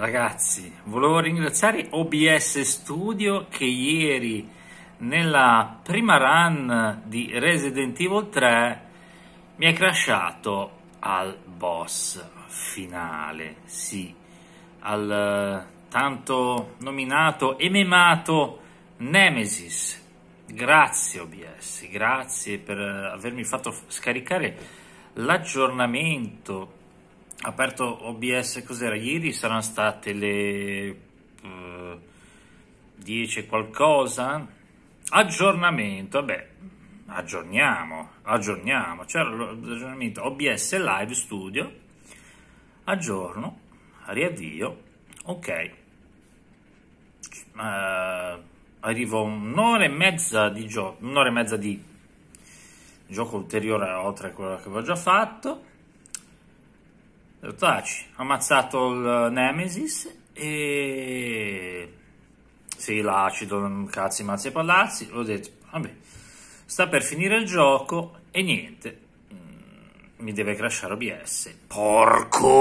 Ragazzi, volevo ringraziare OBS Studio che ieri nella prima run di Resident Evil 3 mi è crashato al boss finale, sì, al eh, tanto nominato e memato Nemesis. Grazie OBS, grazie per eh, avermi fatto scaricare l'aggiornamento aperto OBS cos'era ieri saranno state le uh, eh, 10 qualcosa aggiornamento vabbè aggiorniamo aggiorniamo c'era l'aggiornamento OBS Live Studio aggiorno riavvio ok uh, arrivo un'ora e mezza di gioco un'ora e mezza di gioco ulteriore oltre a quello che avevo già fatto Taci, ammazzato il eh, Nemesis e... Sì, l'acido, cazzi, mazzi e palazzi, ho detto, vabbè, sta per finire il gioco e niente, mm, mi deve crashare OBS. Porco!